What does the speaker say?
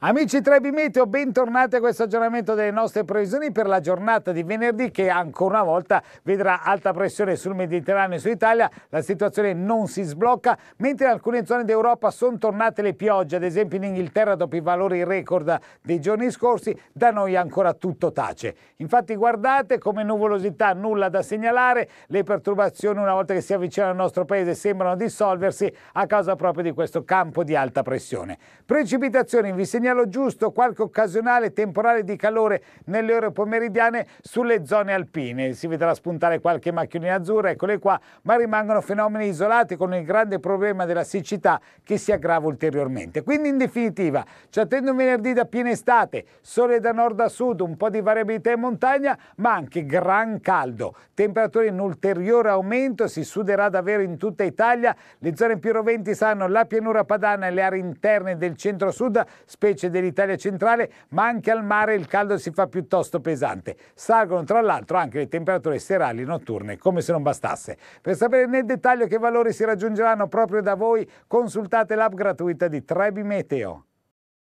Amici Trebi Meteo, bentornati a questo aggiornamento delle nostre previsioni per la giornata di venerdì che ancora una volta vedrà alta pressione sul Mediterraneo e sull'Italia, la situazione non si sblocca, mentre in alcune zone d'Europa sono tornate le piogge, ad esempio in Inghilterra dopo i valori record dei giorni scorsi, da noi ancora tutto tace. Infatti guardate come nuvolosità nulla da segnalare, le perturbazioni una volta che si avvicinano al nostro paese sembrano dissolversi a causa proprio di questo campo di alta pressione. Precipitazioni vi segnalo segnalo giusto qualche occasionale temporale di calore nelle ore pomeridiane sulle zone alpine. Si vedrà spuntare qualche macchinina azzurra, eccole qua, ma rimangono fenomeni isolati con il grande problema della siccità che si aggrava ulteriormente. Quindi in definitiva ci attende un venerdì da piena estate, sole da nord a sud, un po' di variabilità in montagna, ma anche gran caldo. Temperature in ulteriore aumento, si suderà davvero in tutta Italia. Le zone più roventi saranno la pianura padana e le aree interne del centro-sud, specie specie dell'Italia centrale, ma anche al mare il caldo si fa piuttosto pesante. Salgono tra l'altro anche le temperature serali notturne, come se non bastasse. Per sapere nel dettaglio che valori si raggiungeranno proprio da voi, consultate l'app gratuita di Trebi Meteo.